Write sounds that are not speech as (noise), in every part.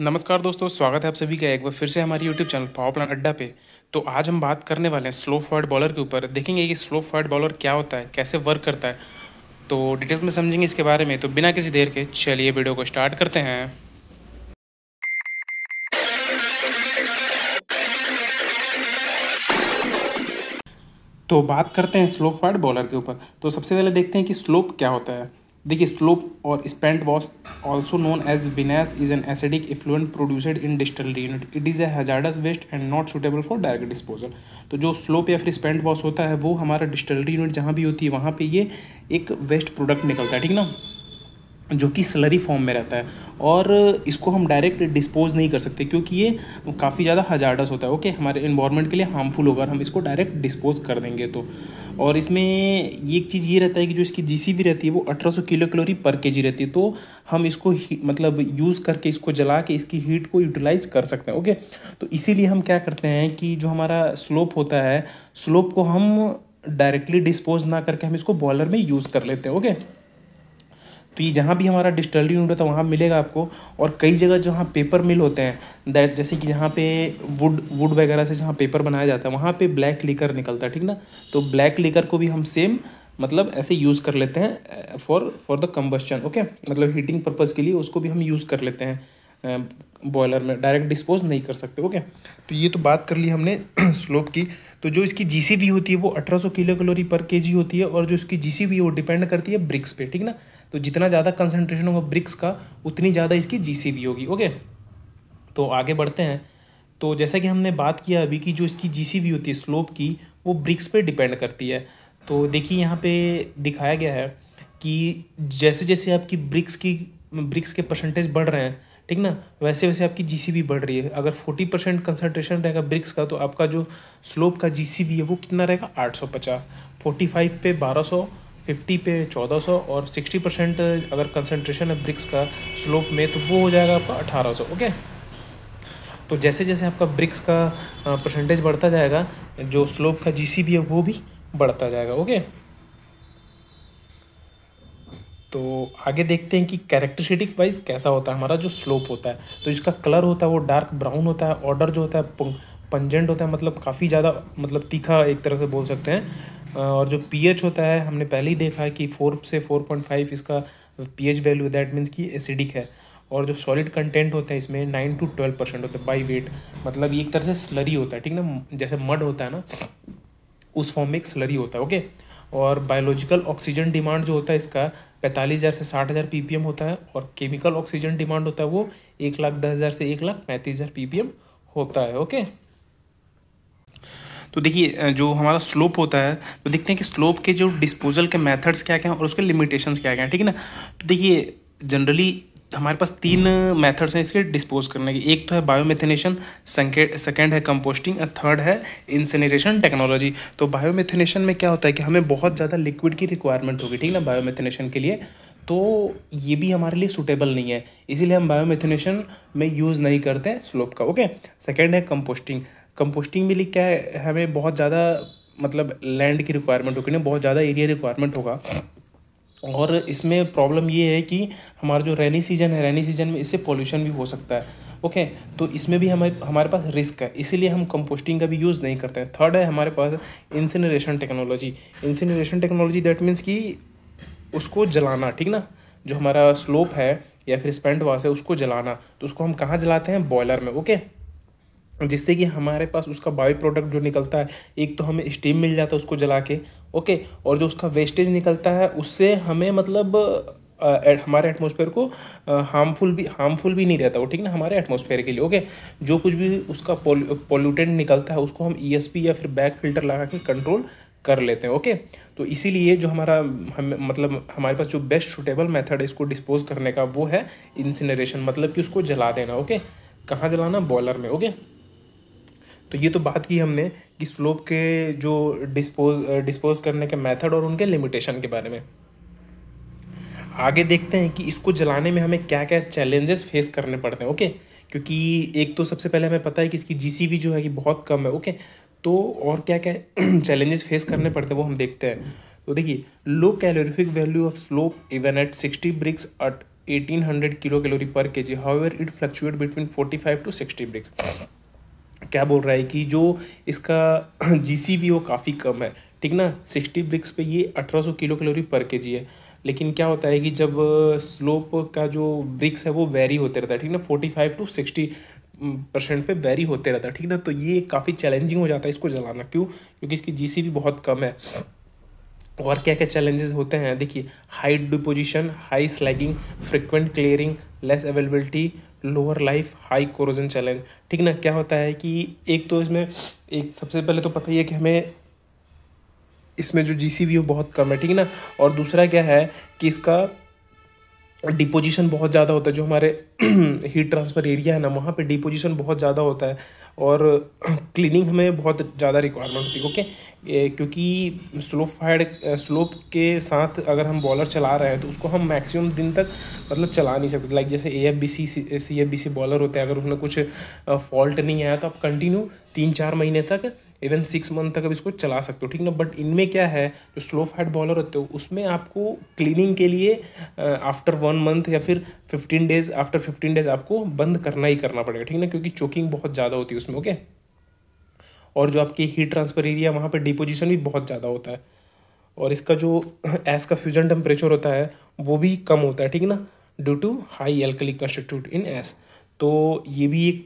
नमस्कार दोस्तों स्वागत है आप सभी का एक बार फिर से हमारे यूट्यूब चैनल पावर प्लान अड्डा पे तो आज हम बात करने वाले हैं स्लो फॉर्ड बॉलर के ऊपर देखेंगे कि स्लो फॉर्ड बॉलर क्या होता है कैसे वर्क करता है तो डिटेल्स में समझेंगे इसके बारे में तो बिना किसी देर के चलिए वीडियो को स्टार्ट करते हैं तो बात करते हैं स्लो फॉर्ड बॉलर के ऊपर तो सबसे पहले देखते हैं कि स्लोप क्या होता है देखिए स्लोप और spent wash also known as vinasse is an acidic effluent produced in distillery unit it is a hazardous waste and not suitable for direct disposal तो जो स्लोप या फिर स्पेंट वॉश होता है वो हमारा डिस्टलरी यूनिट जहाँ भी होती है वहाँ पे ये एक वेस्ट प्रोडक्ट निकलता है ठीक ना जो कि स्लरी फॉर्म में रहता है और इसको हम डायरेक्ट डिस्पोज नहीं कर सकते क्योंकि ये काफ़ी ज़्यादा हजारडस होता है ओके हमारे इन्वायरमेंट के लिए हार्मफुल होगा हम इसको डायरेक्ट डिस्पोज कर देंगे तो और इसमें ये एक चीज़ ये रहता है कि जो इसकी जी भी रहती है वो अठारह किलो कैलोरी पर के रहती है तो हम इसको मतलब यूज़ करके इसको जला के इसकी हीट को यूटिलाइज़ कर सकते हैं ओके तो इसीलिए हम क्या करते हैं कि जो हमारा स्लोप होता है स्लोप को हम डायरेक्टली डिस्पोज ना करके हम इसको बॉयलर में यूज़ कर लेते हैं ओके तो ये जहाँ भी हमारा डिस्टलरी यूनिट होता है तो वहाँ मिलेगा आपको और कई जगह जहाँ पेपर मिल होते हैं दैट जैसे कि जहाँ पे वुड वुड वगैरह से जहाँ पेपर बनाया जाता है वहाँ पे ब्लैक लिकर निकलता है ठीक ना तो ब्लैक लिकर को भी हम सेम मतलब ऐसे यूज़ कर लेते हैं for for the combustion okay मतलब हीटिंग पर्पज़ के लिए उसको भी हम यूज़ कर लेते हैं बॉयलर में डायरेक्ट डिस्पोज नहीं कर सकते ओके तो ये तो बात कर ली हमने स्लोप (clears throat) की तो जो इसकी जी होती है वो 1800 किलो कैलोरी पर के होती है और जो इसकी जी है वो डिपेंड करती है ब्रिक्स पे ठीक ना तो जितना ज़्यादा कंसनट्रेशन होगा ब्रिक्स का उतनी ज़्यादा इसकी जी होगी ओके तो आगे बढ़ते हैं तो जैसा कि हमने बात किया अभी कि जो इसकी जी होती है स्लोप की वो ब्रिक्स पर डिपेंड करती है तो देखिए यहाँ पर दिखाया गया है कि जैसे जैसे आपकी ब्रिक्स की ब्रिक्स के परसेंटेज बढ़ रहे हैं ठीक ना वैसे वैसे आपकी जी बढ़ रही है अगर फोर्टी परसेंट कंसनट्रेशन रहेगा ब्रिक्स का तो आपका जो स्लोप का जी है वो कितना रहेगा आठ सौ पचास फोर्टी फाइव पे बारह सौ फिफ्टी पे चौदह सौ और सिक्सटी परसेंट अगर कंसनट्रेशन है ब्रिक्स का स्लोप में तो वो हो जाएगा आपका अठारह सौ ओके तो जैसे जैसे आपका ब्रिक्स का परसेंटेज बढ़ता जाएगा जो स्लोप का जी है वो भी बढ़ता जाएगा ओके तो आगे देखते हैं कि कैरेक्टरिस्टिक वाइज कैसा होता है हमारा जो स्लोप होता है तो इसका कलर होता है वो डार्क ब्राउन होता है ऑर्डर जो होता है पंजेंट होता है मतलब काफ़ी ज़्यादा मतलब तीखा एक तरह से बोल सकते हैं और जो पीएच होता है हमने पहले ही देखा है कि फोर से फोर पॉइंट फाइव इसका पीएच वैल्यू दैट मीन्स कि एसिडिक है और जो सॉलिड कंटेंट होता है इसमें नाइन टू ट्वेल्व परसेंट होता है बाई वेट मतलब एक तरह से स्लरी होता है ठीक ना जैसे मड होता है ना उस फॉर्म में एक स्लरी होता है ओके और बायोलॉजिकल ऑक्सीजन डिमांड जो होता है इसका पैंतालीस हज़ार से साठ हज़ार पी होता है और केमिकल ऑक्सीजन डिमांड होता है वो एक लाख दस हज़ार से एक लाख पैंतीस हज़ार पी होता है ओके तो देखिए जो हमारा स्लोप होता है तो देखते हैं कि स्लोप के जो डिस्पोजल के मेथड्स क्या क्या हैं और उसके लिमिटेशंस क्या क्या हैं ठीक है ना तो देखिए जनरली हमारे पास तीन मेथड्स हैं इसके डिस्पोज करने के एक तो है बायोमेथेनेशन सेकेंड है कंपोस्टिंग और थर्ड है इंसिनरेशन टेक्नोलॉजी तो बायोमेथेनेशन में क्या होता है कि हमें बहुत ज़्यादा लिक्विड की रिक्वायरमेंट होगी ठीक ना बायोमेथेनेशन के लिए तो ये भी हमारे लिए सूटेबल नहीं है इसीलिए हम बायोमेथेनेशन में यूज़ नहीं करते स्लोप का ओके सेकेंड है कंपोस्टिंग कंपोस्टिंग में लिख क्या है हमें बहुत ज़्यादा मतलब लैंड की रिक्वायरमेंट होगी ना बहुत ज़्यादा एरिया रिक्वायरमेंट होगा और इसमें प्रॉब्लम ये है कि हमारा जो रेनी सीजन है रेनी सीजन में इससे पॉल्यूशन भी हो सकता है ओके okay, तो इसमें भी हमें हमारे पास रिस्क है इसीलिए हम कंपोस्टिंग का भी यूज़ नहीं करते हैं थर्ड है हमारे पास incineration technology incineration technology that means कि उसको जलाना ठीक ना जो हमारा स्लोप है या फिर स्पेंट वास है उसको जलाना तो उसको हम कहाँ जलाते हैं बॉयलर में ओके okay? जिससे कि हमारे पास उसका बायो प्रोडक्ट जो निकलता है एक तो हमें स्टीम मिल जाता है उसको जला के ओके और जो उसका वेस्टेज निकलता है उससे हमें मतलब हमारे एटमोसफेयर को हार्मफुल भी हार्मफुल भी नहीं रहता वो ठीक ना हमारे एटमोसफेयर के लिए ओके जो कुछ भी उसका पोल्यूटेंट निकलता है उसको हम ई e या फिर बैक फिल्टर लगा के कंट्रोल कर लेते हैं ओके तो इसीलिए जो हमारा हम मतलब हमारे पास जो बेस्ट सुटेबल मेथड है इसको डिस्पोज करने का वो है इंसिनरेशन मतलब कि उसको जला देना ओके कहाँ जलाना बॉयलर में ओके तो ये तो बात की हमने कि स्लोप के जो डिस्पोज डिस्पोज करने के मेथड और उनके लिमिटेशन के बारे में आगे देखते हैं कि इसको जलाने में हमें क्या क्या चैलेंजेस फेस करने पड़ते हैं ओके क्योंकि एक तो सबसे पहले हमें पता है कि इसकी जी जो है कि बहुत कम है ओके तो और क्या क्या (clears throat) चैलेंजेस फेस करने पड़ते हैं वो हम देखते हैं तो देखिए low calorific value of slop even at sixty brix at eighteen hundred kilo calorie per K G how it fluctuate between forty five to sixty brix क्या बोल रहा है कि जो इसका जी (clears throat) वो काफ़ी कम है ठीक ना सिक्सटी ब्रिक्स पे ये अठारह सौ किलो कैलोरी पर के जी है लेकिन क्या होता है कि जब स्लोप का जो ब्रिक्स है वो वेरी होते रहता है ठीक ना forty five to sixty percent पे वेरी होते रहता है ठीक ना तो ये काफ़ी चैलेंजिंग हो जाता है इसको जलाना क्यों क्योंकि इसकी जी भी बहुत कम है और क्या क्या चैलेंजेस होते हैं देखिए high deposition high slagging frequent clearing less availability lower life high corrosion challenge ठीक ना क्या होता है कि एक तो इसमें एक सबसे पहले तो पता ही है कि हमें इसमें जो जी सी बहुत कम है ठीक है ना और दूसरा क्या है कि इसका डिपोजिशन बहुत ज़्यादा होता है जो हमारे हीट ट्रांसफ़र एरिया है ना वहाँ पे डिपोजिशन बहुत ज़्यादा होता है और क्लीनिंग (clears throat) हमें बहुत ज़्यादा रिक्वायरमेंट होती है ओके क्योंकि स्लोप फायर स्लोप के साथ अगर हम बॉलर चला रहे हैं तो उसको हम मैक्सिमम दिन तक मतलब चला नहीं सकते लाइक जैसे A F B C C F B C boiler होते हैं अगर उसमें कुछ फॉल्ट नहीं आया तो आप कंटिन्यू तीन चार महीने तक इवन सिक्स मंथ तक अब इसको चला सकते हो ठीक ना बट इनमें क्या है जो स्लो फैट बॉलर होते हो उसमें आपको क्लीनिंग के लिए आफ्टर वन मंथ या फिर fifteen days after fifteen days आपको बंद करना ही करना पड़ेगा ठीक ना क्योंकि चोकिंग बहुत ज़्यादा होती है उसमें ओके और जो आपकी हीट ट्रांसफर एरिया वहाँ पर डिपोजिशन भी बहुत ज़्यादा होता है और इसका जो एस (clears throat) का फ्यूजन टेम्परेचर होता है वो भी कम होता है ठीक ना due to high alkali constituent in ash तो ये भी एक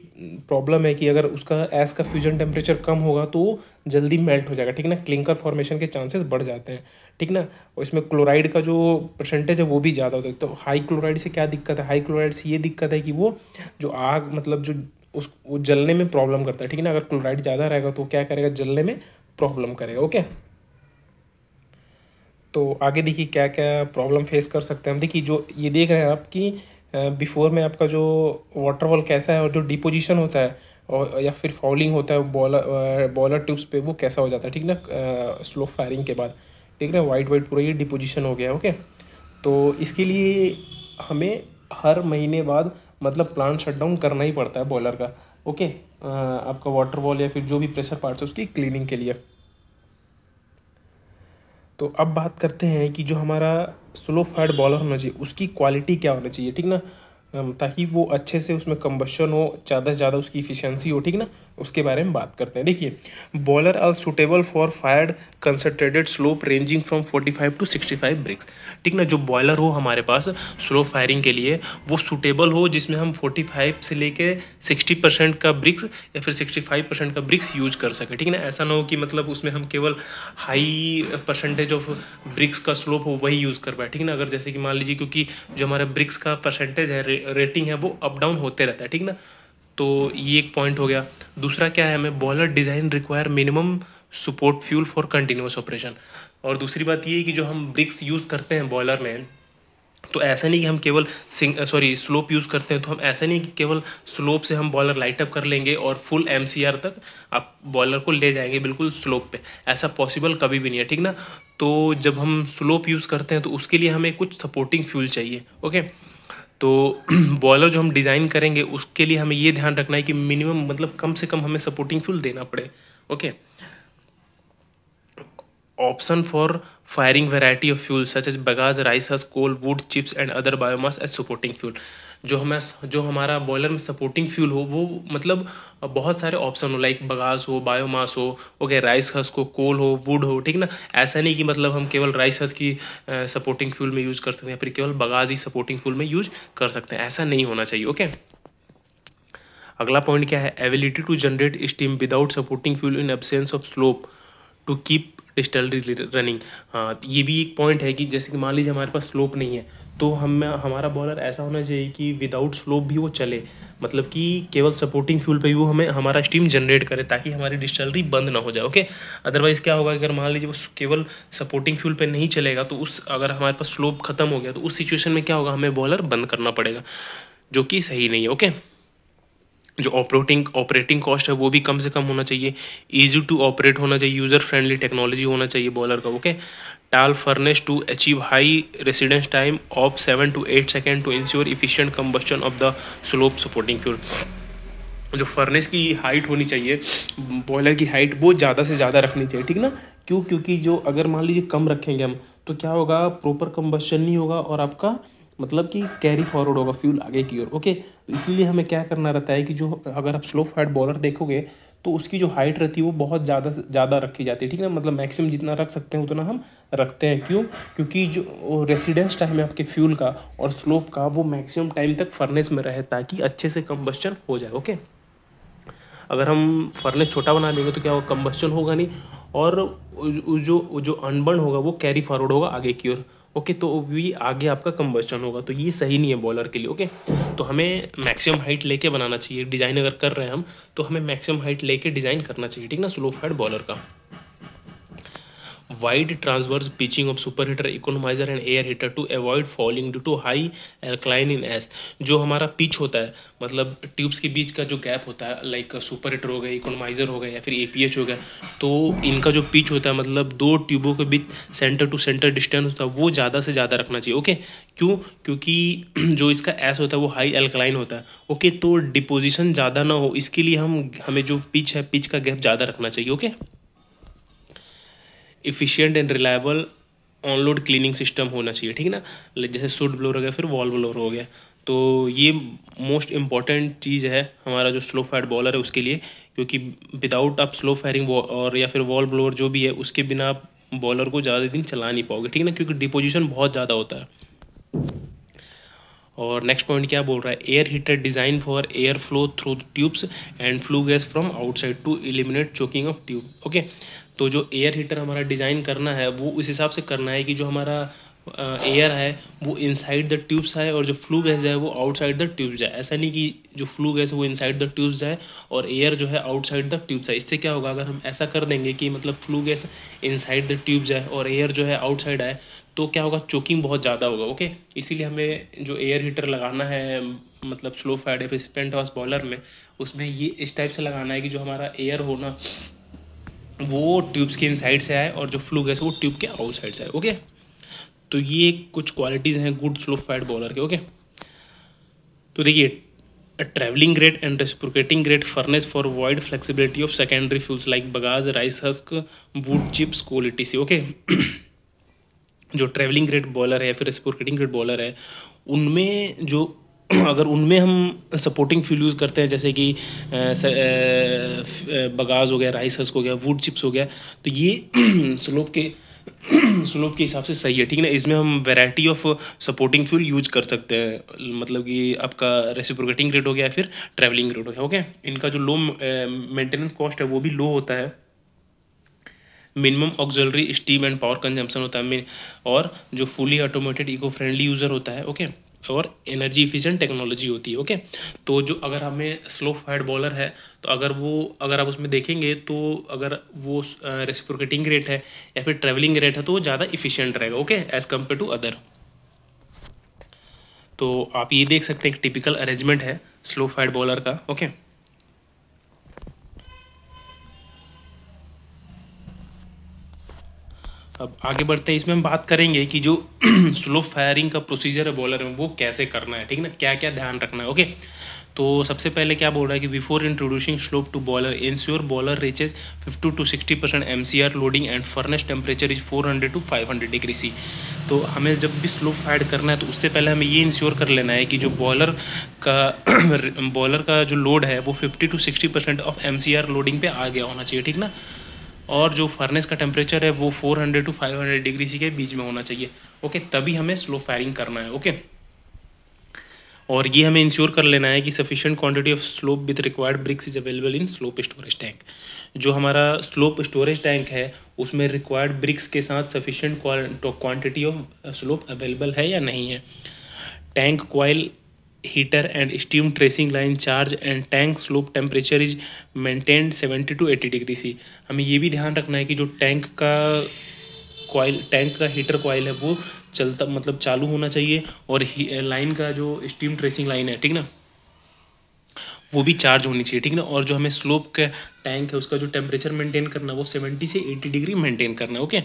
प्रॉब्लम है कि अगर उसका एस का फ्यूजन टेम्परेचर कम होगा तो जल्दी मेल्ट हो जाएगा ठीक ना क्लिंकर फॉर्मेशन के चांसेस बढ़ जाते हैं ठीक ना और इसमें क्लोराइड का जो परसेंटेज है वो भी ज़्यादा होता है तो हाई क्लोराइड से क्या दिक्कत है हाई क्लोराइड से ये दिक्कत है कि वो जो आग मतलब जो उस वो जलने में प्रॉब्लम करता है ठीक ना अगर क्लोराइड ज़्यादा रहेगा तो क्या करेगा जलने में प्रॉब्लम करेगा ओके तो आगे देखिए क्या क्या प्रॉब्लम फेस कर सकते हैं हम देखिए जो ये देख रहे हैं आप कि बिफोर में आपका जो वाटर बॉल कैसा है और जो डिपोजिशन होता है और या फिर फॉलिंग होता है बॉलर बॉलर ट्यूब्स पे वो कैसा हो जाता है ठीक ना स्लो फायरिंग के बाद ठीक ना वाइट वाइट पूरा ये डिपोजिशन हो गया ओके तो इसके लिए हमें हर महीने बाद मतलब प्लांट शटडाउन करना ही पड़ता है बॉलर का ओके आपका वाटर बॉल या फिर जो भी प्रेशर पार्ट्स है उसकी क्लीनिंग के लिए तो अब बात करते हैं कि जो हमारा स्लो फैट बॉलर होना चाहिए उसकी क्वालिटी क्या होना चाहिए ठीक ना ताकि वो अच्छे से उसमें कम्बशन हो ज़्यादा से ज़्यादा उसकी इफिशियंसी हो ठीक ना उसके बारे में बात करते हैं देखिए boiler are suitable for fired concentrated slop ranging from 45 to 65 brix ठीक ना जो बॉयलर हो हमारे पास स्लो फायरिंग के लिए वो सुटेबल हो जिसमें हम 45 से लेके 60 परसेंट का ब्रिक्स या फिर 65 परसेंट का ब्रिक्स यूज कर सकें ठीक ना ऐसा ना हो कि मतलब उसमें हम केवल हाई परसेंटेज ऑफ ब्रिक्स का स्लोप हो वही यूज़ कर पाए ठीक ना अगर जैसे कि मान लीजिए क्योंकि जो हमारा ब्रिक्स का परसेंटेज है रेटिंग है वो अप डाउन होते रहता है ठीक ना तो ये एक पॉइंट हो गया दूसरा क्या है हमें boiler design require minimum support fuel for continuous operation और दूसरी बात ये है कि जो हम ब्रिक्स यूज़ करते हैं बॉयलर में तो ऐसा नहीं कि हम केवल सिंग सॉरी स्लोप यूज़ करते हैं तो हम ऐसा नहीं कि केवल स्लोप से हम बॉयलर लाइट अप कर लेंगे और फुल एम तक आप बॉयलर को ले जाएंगे बिल्कुल स्लोप पे ऐसा पॉसिबल कभी भी नहीं है ठीक ना तो जब हम स्लोप यूज़ करते हैं तो उसके लिए हमें कुछ सपोर्टिंग फ्यूल चाहिए ओके तो बॉयलर (clears throat) जो हम डिज़ाइन करेंगे उसके लिए हमें ये ध्यान रखना है कि मिनिमम मतलब कम से कम हमें सपोर्टिंग फ्यूल देना पड़े okay option for firing variety of fuel such as bagasse rice coal wood chips and other biomass as supporting fuel जो हमें जो हमारा बॉयलर में सपोर्टिंग फ्यूल हो वो मतलब बहुत सारे ऑप्शन हो लाइक बगास हो बायोमास हो ओके राइस हस हो कोल हो वुड हो ठीक ना ऐसा नहीं कि मतलब हम केवल राइस हस की सपोर्टिंग फ्यूल में यूज़ कर सकते हैं फिर केवल बगास ही सपोर्टिंग फ्यूल में यूज कर सकते हैं ऐसा नहीं होना चाहिए ओके अगला पॉइंट क्या है ability to generate steam without supporting fuel in absence of slop to keep distillery running हाँ ये भी एक पॉइंट है कि जैसे कि मान लीजिए हमारे पास स्लोप नहीं है तो हम हमारा बॉलर ऐसा होना चाहिए कि विदाउट स्लोप भी वो चले मतलब कि केवल सपोर्टिंग फ्यूल पे ही वो हमें हमारा स्टीम जनरेट करे ताकि हमारी डिस्टलरी बंद ना हो जाए ओके अदरवाइज़ क्या होगा अगर मान लीजिए वो केवल सपोर्टिंग फ्यूल पे नहीं चलेगा तो उस अगर हमारे पास स्लोप ख़त्म हो गया तो उस सिचुएशन में क्या होगा हमें बॉलर बंद करना पड़ेगा जो कि सही नहीं है ओके जो ऑपरेटिंग ऑपरेटिंग कॉस्ट है वो भी कम से कम होना चाहिए ईजी टू ऑपरेट होना चाहिए यूज़र फ्रेंडली टेक्नोलॉजी होना चाहिए बॉलर का okay tall furnace to achieve high residence time of seven to eight second to ensure efficient combustion of the slop supporting fuel जो फर्नेस की हाइट होनी चाहिए boiler की हाइट वो ज़्यादा से ज़्यादा रखनी चाहिए ठीक ना क्यों क्योंकि जो अगर मान लीजिए कम रखेंगे हम तो क्या होगा प्रॉपर कम्बस्टन नहीं होगा और आपका मतलब कि कैरी फॉरवर्ड होगा फ्यूल आगे की ओर ओके तो इसलिए हमें क्या करना रहता है कि जो अगर आप स्लो फाइट बॉलर देखोगे तो उसकी जो हाइट रहती है वो बहुत ज़्यादा ज़्यादा रखी जाती है ठीक है ना मतलब मैक्सिमम जितना रख सकते हैं उतना हम रखते हैं क्यों क्योंकि जो रेसिडेंस टाइम है आपके फ्यूल का और स्लोप का वो मैक्सिमम टाइम तक फर्नेस में रहे ताकि अच्छे से कम्बस्चन हो जाए ओके अगर हम फर्नेस छोटा बना देंगे तो क्या वो कम्बस्चन होगा नहीं और जो जो अनबर्न होगा वो कैरी फॉरवर्ड होगा आगे की ओर ओके तो भी आगे आपका कम्बस्टन होगा तो ये सही नहीं है बॉलर के लिए ओके तो हमें मैक्सिमम हाइट लेके बनाना चाहिए डिज़ाइन अगर कर रहे हैं हम तो हमें मैक्सिमम हाइट लेके डिज़ाइन करना चाहिए ठीक ना स्लो फाइड बॉलर का wide transverse pitching of superheater economizer and air heater to avoid falling due to high alkaline in s जो हमारा पिच होता है मतलब ट्यूब्स के बीच का जो गैप होता है लाइक सुपर हीटर हो गया इकोनोमाइजर हो गया या फिर ए पी एच हो गया तो इनका जो पिच होता है मतलब दो ट्यूबों के बीच सेंटर टू सेंटर डिस्टेंस होता है वो ज़्यादा से ज़्यादा रखना चाहिए ओके क्यों क्योंकि (clears throat) जो इसका एस होता है वो हाई एल्कलाइन होता है ओके तो डिपोजिशन ज़्यादा ना हो इसके लिए हम हमें जो पिच है पिच का गैप ज़्यादा रखना चाहिए okay efficient and reliable on load cleaning system होना चाहिए ठीक है ना जैसे सुड ब्लोर हो गया फिर वॉल ब्लोर हो गया तो ये मोस्ट इम्पॉर्टेंट चीज़ है हमारा जो स्लो फायर बॉलर है उसके लिए क्योंकि विदाउट आप स्लो फायरिंग और या फिर वॉल ब्लोअर जो भी है उसके बिना आप बॉलर को ज़्यादा दिन चला नहीं पाओगे ठीक है ना क्योंकि डिपोजिशन बहुत ज़्यादा होता है और नेक्स्ट पॉइंट क्या बोल रहा है air heater design for air flow through tubes and flue gas from outside to eliminate choking of tube okay तो जो एयर हीटर हमारा डिज़ाइन करना है वो उस हिसाब से करना है कि जो हमारा एयर है वो इनसाइड द ट्यूब्स आए और जो फ्लू गैस है वो आउटसाइड द ट्यूब्स जाए ऐसा नहीं कि जो फ्लू गैस है वो इनसाइड द ट्यूब्स जाए और एयर जो है आउटसाइड द ट्यूब्स है इससे क्या होगा अगर हम ऐसा कर देंगे कि मतलब flue gas inside the tube जाए और एयर जो है आउटसाइड आए तो क्या होगा चोकिंग बहुत ज़्यादा होगा ओके इसीलिए हमें जो एयर हीटर लगाना है मतलब स्लो फैड या फिर स्पेंट हाउस बॉलर में उसमें ये इस टाइप से लगाना है कि जो हमारा एयर हो ना वो ट्यूब्स के इनसाइड से आए और जो फ्लू गैस है वो ट्यूब के आउटसाइड से आए ओके तो ये कुछ क्वालिटीज़ हैं गुड स्लो फाइड बॉलर के ओके तो देखिए travelling grate and reciprocating grate furnace for wide flexibility of secondary fuels like bagasse rice husk wood chips quality से ओके जो ट्रैवलिंग ग्रेट बॉलर है फिर रेस्प्रोकेटिंग ग्रेट बॉलर है उनमें जो (clears throat) अगर उनमें हम सपोर्टिंग फ्यूल यूज़ करते हैं जैसे कि बगाज हो गया राइस हस्क हो गया वुड चिप्स हो गया तो ये स्लोप (clears throat) के स्लोप (clears throat) के हिसाब से सही है ठीक है ना इसमें हम variety of supporting fuel use कर सकते हैं मतलब कि आपका रेसिप्रोकेटिंग रेट हो गया फिर ट्रैवलिंग रेट हो गया ओके इनका जो लो मेंटेनेंस कॉस्ट है वो भी लो होता है minimum auxiliary steam and power consumption होता है और जो fully automated eco friendly user होता है ओके okay? और एनर्जी इफिशियंट टेक्नोलॉजी होती है ओके तो जो अगर हमें स्लो फायर बॉलर है तो अगर वो अगर आप उसमें देखेंगे तो अगर वो रेस्प्रोकेटिंग रेट है या फिर ट्रेवलिंग रेट है तो वो ज़्यादा इफिशियंट रहेगा okay as compare to other तो आप ये देख सकते हैं एक टिपिकल अरेंजमेंट है स्लो फायर बॉलर का ओके okay? अब आगे बढ़ते हैं इसमें हम बात करेंगे कि जो स्लो (clears throat) फायरिंग का प्रोसीजर है बॉलर में वो कैसे करना है ठीक ना क्या क्या ध्यान रखना है ओके तो सबसे पहले क्या बोल रहा है कि before introducing slop to boiler ensure boiler reaches 50 to 60 percent M loading and furnace temperature is 400 to 500 degree C तो हमें जब भी स्लोप फायर करना है तो उससे पहले हमें ये इंश्योर कर लेना है कि जो बॉलर का बॉलर (clears throat) का जो लोड है वो fifty to sixty percent of M loading पे आ गया होना चाहिए ठीक ना और जो फर्नेस का टेम्परेचर है वो 400 टू 500 डिग्री सी के बीच में होना चाहिए ओके तभी हमें स्लो फायरिंग करना है ओके और ये हमें इंश्योर कर लेना है कि sufficient quantity of slop with required brix is available in slop storage tank जो हमारा स्लोप स्टोरेज टैंक है उसमें रिक्वायर्ड ब्रिक्स के साथ sufficient quantity of slop available है या नहीं है tank coil heater and steam tracing line charge and tank slop temperature is maintained 70 to 80 degree C हमें ये भी ध्यान रखना है कि जो टैंक का कॉयल टैंक का हीटर कॉयल है वो चलता मतलब चालू होना चाहिए और लाइन का जो स्टीम ट्रेसिंग लाइन है ठीक ना वो भी चार्ज होनी चाहिए ठीक ना और जो हमें स्लोप का टैंक है उसका जो टेम्परेचर मेंटेन करना है वो सेवेंटी से एटी डिग्री मेंटेन करना है ओके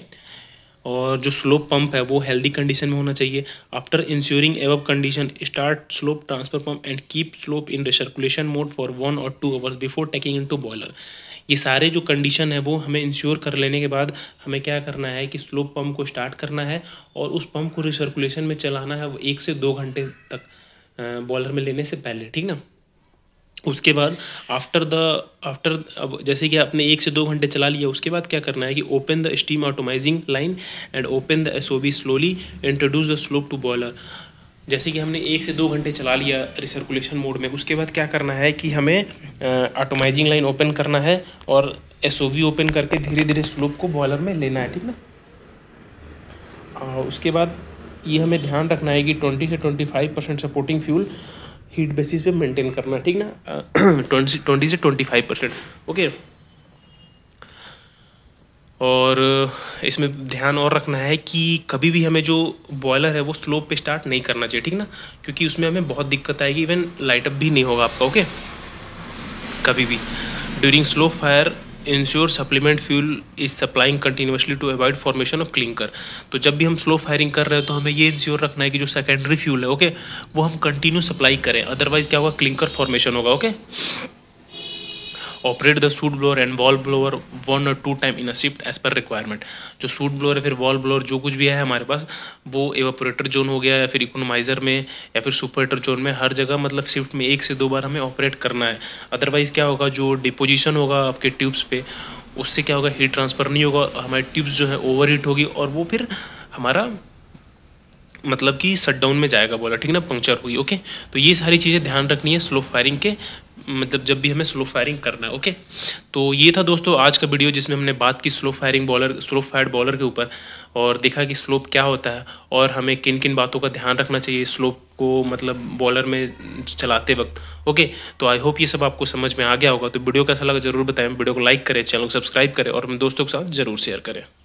और जो स्लोप पंप है वो हेल्दी कंडीशन में होना चाहिए after ensuring above condition start slop transfer pump and keep slop in recirculation mode for one और two hours before taking in to boiler ये सारे जो कंडीशन है वो हमें इंश्योर कर लेने के बाद हमें क्या करना है कि स्लोप पंप को स्टार्ट करना है और उस पंप को रिसर्कुलेशन में चलाना है वो एक से दो घंटे तक बॉयलर में लेने से पहले ठीक ना उसके बाद आफ्टर द आफ्टर अब जैसे कि आपने एक से दो घंटे चला लिया उसके बाद क्या करना है कि open the steam atomising line and open the S O B slowly introduce the slop to boiler जैसे कि हमने एक से दो घंटे चला लिया रिसर्कुलेशन मोड में उसके बाद क्या करना है कि हमें ऑटोमाइजिंग लाइन ओपन करना है और एस ओ वी ओपन करके धीरे धीरे स्लोप को बॉयलर में लेना है ठीक ना उसके बाद ये हमें ध्यान रखना है कि ट्वेंटी से twenty five percent supporting fuel heat basis पे मेंटेन करना ठीक ना ट्वेंटी (clears throat) ट्वेंटी से ट्वेंटी फाइव परसेंट ओके और इसमें ध्यान और रखना है कि कभी भी हमें जो बॉयलर है वो स्लोप पे स्टार्ट नहीं करना चाहिए ठीक ना क्योंकि उसमें हमें बहुत दिक्कत आएगी इवन लाइटअप भी नहीं होगा आपका ओके कभी भी during slow fire ensure supplement fuel is supplying continuously to avoid formation of clinker तो जब भी हम स्लो फायरिंग कर रहे हैं तो हमें ये इंश्योर रखना है कि जो सेकेंडरी फ्यूल है ओके वो हम कंटिन्यू सप्लाई करें अदरवाइज़ क्या होगा क्लिंकर फॉर्मेशन होगा okay operate the soot blower and wall blower one और two time in a shift as per requirement जो सूट ब्लोअर है फिर वॉल ब्लोअर जो कुछ भी है हमारे पास वो एवोपरेटर जोन हो गया या फिर इकोनोमाइजर में या फिर सुपरेटर जोन में हर जगह मतलब शिफ्ट में एक से दो बार हमें ऑपरेट करना है अदरवाइज़ क्या होगा जो डिपोजिशन होगा आपके ट्यूब्स पे उससे क्या होगा हीट ट्रांसफ़र नहीं होगा हमारे ट्यूब्स जो है ओवर हीट होगी और वो फिर हमारा मतलब कि डाउन में जाएगा बॉलर ठीक है ना पंक्चर हुई ओके तो ये सारी चीज़ें ध्यान रखनी है स्लो फायरिंग के मतलब जब भी हमें स्लो फायरिंग करना है ओके तो ये था दोस्तों आज का वीडियो जिसमें हमने बात की slow firing boiler slow fire boiler के ऊपर और देखा कि स्लोप क्या होता है और हमें किन किन बातों का ध्यान रखना चाहिए स्लोप को मतलब बॉलर में चलाते वक्त ओके तो आई होप ये सब आपको समझ में आ गया होगा तो वीडियो कैसा लगा जरूर बताएं वीडियो को लाइक करें चैनल को सब्सक्राइब करें और अपने दोस्तों के साथ जरूर शेयर करें